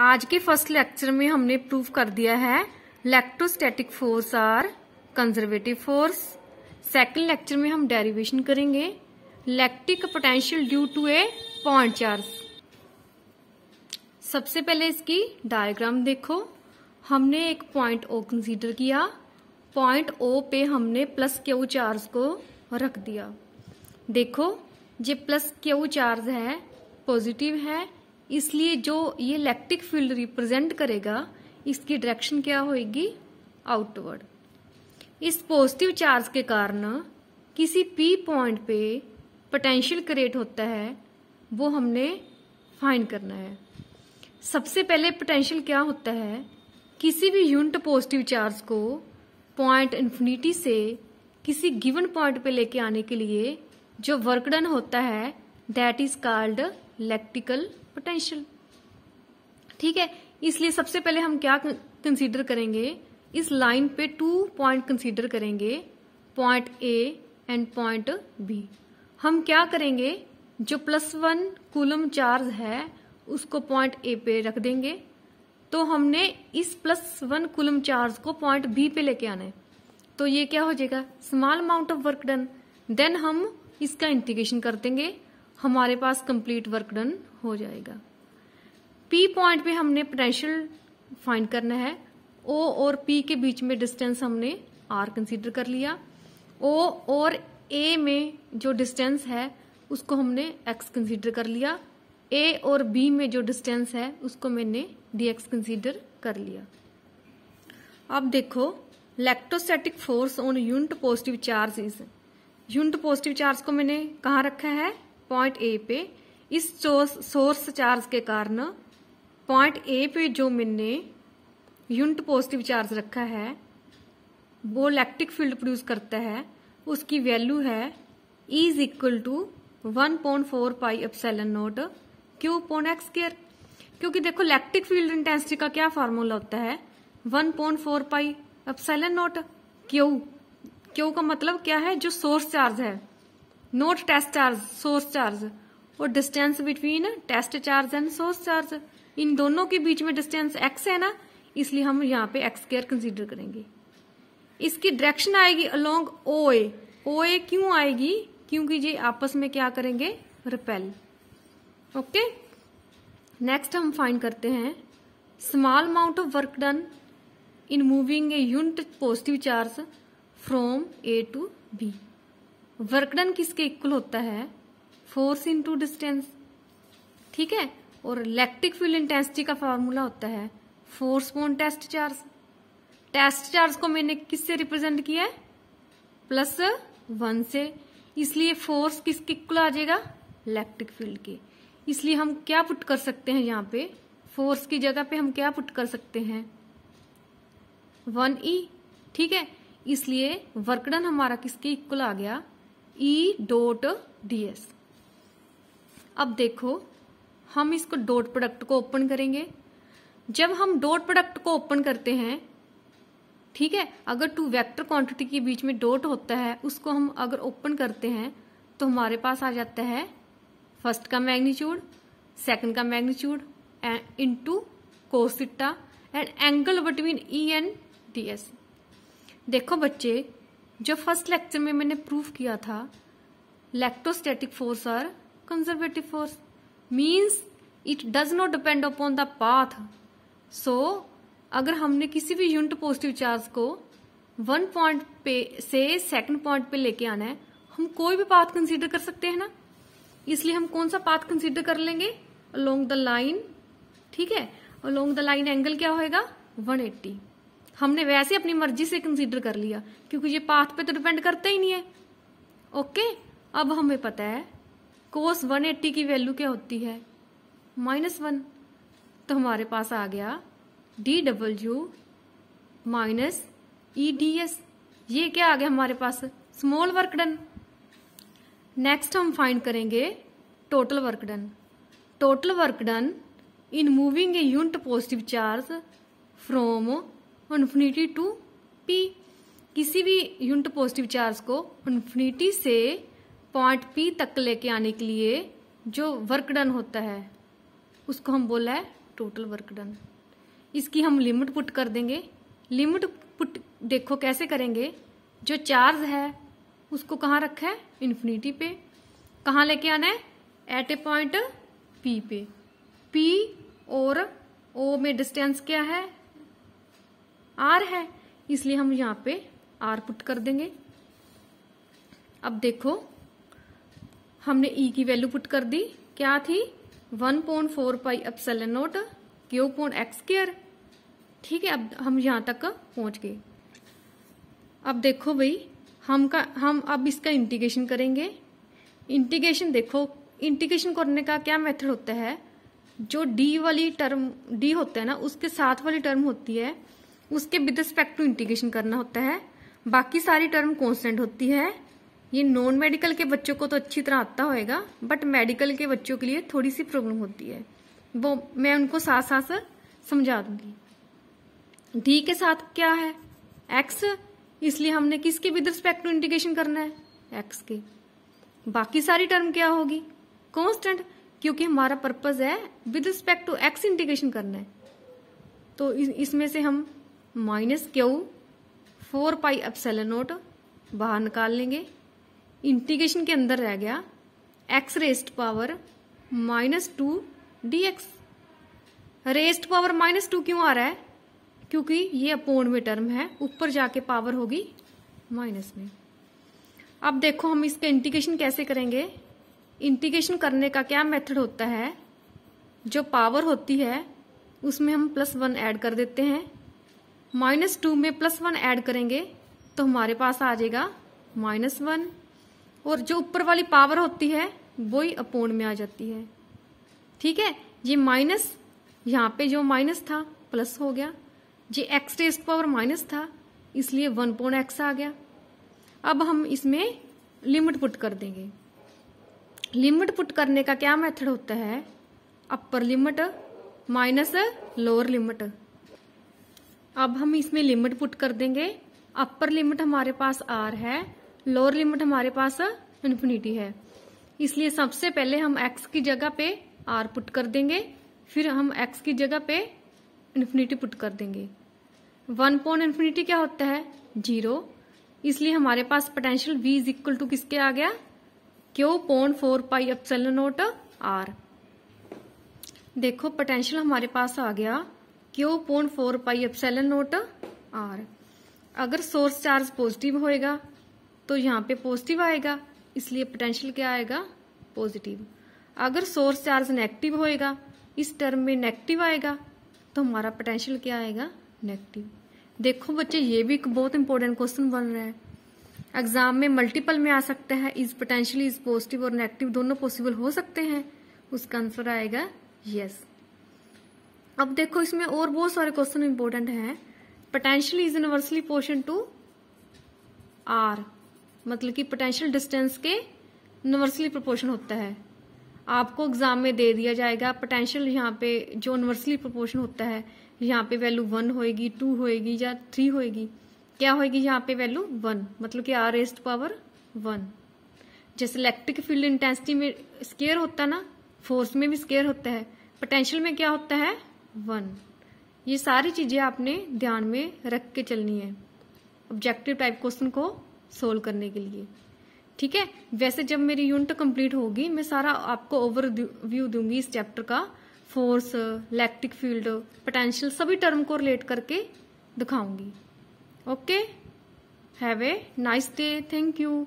आज के first lecture में हमने प्रूव कर दिया है electrostatic force are conservative force second lecture में हम डेरिवेशन करेंगे electric potential due to a point charge सबसे पहले इसकी डायग्राम देखो हमने एक पॉइंट ओ कंसीडर किया पॉइंट ओ पे हमने प्लस क्यू चार्ज को रख दिया देखो ये प्लस क्यू चार्ज है पॉजिटिव है इसलिए जो ये इलेक्ट्रिक फील्ड रिप्रेजेंट करेगा इसकी डायरेक्शन क्या होगी आउटवर्ड इस पॉजिटिव चार्ज के कारण किसी पी पॉइंट पे पोटेंशियल क्रिएट होता है वो हमने फाइंड करना है सबसे पहले पोटेंशियल क्या होता है किसी भी यूनिट पॉजिटिव चार्ज को पॉइंट इन्फिनिटी से किसी गिवन पॉइंट पे लेके आने के लिए जो वर्क डन होता है that is called electrical potential ठीक है इसलिए सबसे पहले हम क्या कंसीडर करेंगे इस लाइन पे टू पॉइंट कंसीडर करेंगे point A and point B हम क्या करेंगे जो प्लस वन कूलम चार्ज है उसको पॉइंट ए पे रख देंगे तो हमने इस प्लस वन कूलम चार्ज को पॉइंट बी पे लेके आना है तो ये क्या हो जाएगा small amount of work done then हम इसका इंटीग्रेशन कर देंगे हमारे पास कंप्लीट वर्क डन हो जाएगा पी पॉइंट पे हमने पोटेंशियल फाइंड करना है ओ और पी के बीच में डिस्टेंस हमने आर कंसीडर कर लिया ओ और ए में जो डिस्टेंस है उसको हमने एक्स कंसीडर कर लिया ए और बी में जो डिस्टेंस है उसको मैंने डी एक्स कंसीडर कर लिया अब देखो electrostatic force on unit positive charge is unit positive charge को मैंने कहाँ रखा है पॉइंट ए पे इस सोर्स चार्ज के कारण पॉइंट ए पे जो मैंने यूनिट पॉजिटिव चार्ज रखा है वो इलेक्ट्रिक फील्ड प्रोड्यूस करता है उसकी वैल्यू है is equal to one point four pi epsilon naught Q point X square क्योंकि देखो इलेक्ट्रिक फील्ड इंटेंसिटी का क्या फार्मूला होता है one point four pi epsilon naught Q Q का मतलब क्या है जो सोर्स चार्ज है naught test charge source charge और distance between test charge and source charge इन दोनों के बीच में डिस्टेंस एक्स है ना इसलिए हम यहाँ पे एक्स केयर कंसिडर करेंगे इसकी डायरेक्शन आएगी अलोंग ओ ए ओ ए क्यों आएगी क्योंकि ये आपस में क्या करेंगे रिपेल ओके नेक्स्ट हम फाइंड करते हैं small amount of work done in moving a unit positive charge from A to B work done किसके इक्वल होता है फोर्स इंटू डिस्टेंस ठीक है और इलेक्ट्रिक फील्ड इंटेंसिटी का फॉर्मूला होता है force upon test charge test charge को मैंने किससे रिप्रेजेंट किया है प्लस वन से इसलिए फोर्स किसके इक्वल आ जाएगा इलेक्ट्रिक फील्ड के इसलिए हम क्या पुट कर सकते हैं यहाँ पे फोर्स की जगह पे हम क्या पुट कर सकते हैं वन ई e। ठीक है इसलिए वर्कडन हमारा किसके इक्वल आ गया ई डॉट डी एस अब देखो हम इसको डॉट प्रोडक्ट को ओपन करेंगे जब हम डॉट प्रोडक्ट को ओपन करते हैं ठीक है अगर टू वेक्टर क्वांटिटी के बीच में डॉट होता है उसको हम अगर ओपन करते हैं तो हमारे पास आ जाता है फर्स्ट का मैग्नीट्यूड सेकंड का magnitude into cos theta and angle between E and D S देखो बच्चे जो फर्स्ट लेक्चर में मैंने प्रूव किया था electrostatic force are conservative force means it does not depend upon the path so अगर हमने किसी भी यूनिट पॉजिटिव चार्ज को वन पॉइंट पे से सेकंड पॉइंट पे लेके आना है हम कोई भी पाथ कंसीडर कर सकते हैं ना इसलिए हम कौन सा पाथ कंसीडर कर लेंगे अलोंग द लाइन ठीक है अलोंग द लाइन एंगल क्या होएगा 180 हमने वैसे अपनी मर्जी से कंसीडर कर लिया क्योंकि ये पाथ पे तो डिपेंड करता ही नहीं है ओके अब हमें पता है कोस 180 की वैल्यू क्या होती है माइनस वन तो हमारे पास आ गया D W minus E D S ये क्या आ गया हमारे पास स्मॉल वर्क डन नेक्स्ट हम फाइंड करेंगे total work done total work done in moving a unit positive charge from infinity to P किसी भी यूनिट पॉजिटिव चार्ज को इन्फिनिटी से पॉइंट पी तक लेके आने के लिए जो वर्क डन होता है उसको हम बोला है टोटल वर्क डन इसकी हम लिमिट पुट कर देंगे लिमिट पुट देखो कैसे करेंगे जो चार्ज है उसको कहाँ रखा है इन्फिनिटी पे कहाँ लेके आना है एट ए पॉइंट पी पे पी और ओ में डिस्टेंस क्या है आर है इसलिए हम यहाँ पे आर पुट कर देंगे अब देखो हमने ई e की वैल्यू पुट कर दी क्या थी one point four pi epsilon naught Q point X square ठीक है अब हम यहाँ तक पहुंच गए अब देखो भाई हम का हम अब इसका इंटीग्रेशन करेंगे इंटीग्रेशन देखो इंटीग्रेशन करने का क्या मेथड होता है जो डी वाली टर्म डी होता है ना उसके साथ वाली टर्म होती है उसके विद रिस्पेक्ट टू इंटीग्रेशन करना होता है बाकी सारी टर्म कॉन्स्टेंट होती है ये नॉन मेडिकल के बच्चों को तो अच्छी तरह आता होएगा बट मेडिकल के बच्चों के लिए थोड़ी सी प्रॉब्लम होती है वो मैं उनको साथ साथ समझा दूंगी डी के साथ क्या है एक्स इसलिए हमने किसके विद रिस्पेक्ट टू इंटीग्रेशन करना है एक्स के बाकी सारी टर्म क्या होगी कॉन्स्टेंट क्योंकि हमारा पर्पज है with respect to X integration करना है तो इसमें से हम minus Q four pi epsilon naught बाहर निकाल लेंगे इंटीग्रेशन के अंदर रह गया X raised power minus two D X raised power minus two क्यों आ रहा है क्योंकि ये अपोन में टर्म है ऊपर जाके पावर होगी माइनस में अब देखो हम इसका इंटीग्रेशन कैसे करेंगे इंटीग्रेशन करने का क्या मेथड होता है जो पावर होती है उसमें हम प्लस वन ऐड कर देते हैं माइनस टू में प्लस वन ऐड करेंगे तो हमारे पास आ जाएगा माइनस वन और जो ऊपर वाली पावर होती है वो ही अपोन में आ जाती है ठीक है ये माइनस यहाँ पे जो माइनस था प्लस हो गया ये एक्स रेस पावर माइनस था इसलिए वन पॉइंट एक्स आ गया अब हम इसमें लिमिट पुट कर देंगे लिमिट पुट करने का क्या मेथड होता है upper limit minus lower limit अब हम इसमें लिमिट पुट कर देंगे अपर लिमिट हमारे पास आर है लोअर लिमिट हमारे पास इन्फिनिटी है इसलिए सबसे पहले हम एक्स की जगह पे आर पुट कर देंगे फिर हम एक्स की जगह पे इन्फिनिटी पुट कर देंगे वन पॉइंट इन्फिनिटी क्या होता है जीरो इसलिए हमारे पास potential V is equal to किसके आ गया Q point four pi epsilon naught R देखो पोटेंशियल हमारे पास आ गया Q upon four pi epsilon naught R अगर सोर्स चार्ज पॉजिटिव होएगा तो यहां पे पॉजिटिव आएगा इसलिए पोटेंशियल क्या आएगा पॉजिटिव अगर सोर्स चार्ज नेगेटिव होएगा इस टर्म में नेगेटिव आएगा तो हमारा पोटेंशियल क्या आएगा नेगेटिव देखो बच्चे ये भी एक बहुत इंपॉर्टेंट क्वेश्चन बन रहा है एग्जाम में मल्टीपल में आ सकता है इज पोटेंशियल इज पॉजिटिव और नेगेटिव दोनों पॉसिबल हो सकते हैं उसका आंसर आएगा यस yes. अब देखो इसमें और बहुत सारे क्वेश्चन इंपॉर्टेंट हैं potential is universally proportion to R मतलब कि पोटेंशियल डिस्टेंस के यूनिवर्सली प्रोपोर्शन होता है आपको एग्जाम में दे दिया जाएगा पोटेंशियल यहाँ पे जो यूनिवर्सली प्रोपोर्शन होता है यहाँ पे वैल्यू वन होएगी टू होएगी या थ्री होएगी क्या होएगी यहाँ पे वैल्यू वन मतलब कि आर एस्ट पावर वन जैसे इलेक्ट्रिक फील्ड इंटेंसिटी में स्केयर होता है ना फोर्स में भी स्केयर होता है पोटेंशियल में क्या होता है वन ये सारी चीजें आपने ध्यान में रख के चलनी है ऑब्जेक्टिव टाइप क्वेश्चन को सोल्व करने के लिए ठीक है वैसे जब मेरी यूनिट कंप्लीट होगी मैं सारा आपको ओवर व्यू दूंगी इस चैप्टर का फोर्स इलेक्ट्रिक फील्ड पोटेंशियल सभी टर्म को रिलेट करके दिखाऊंगी okay have a nice day thank you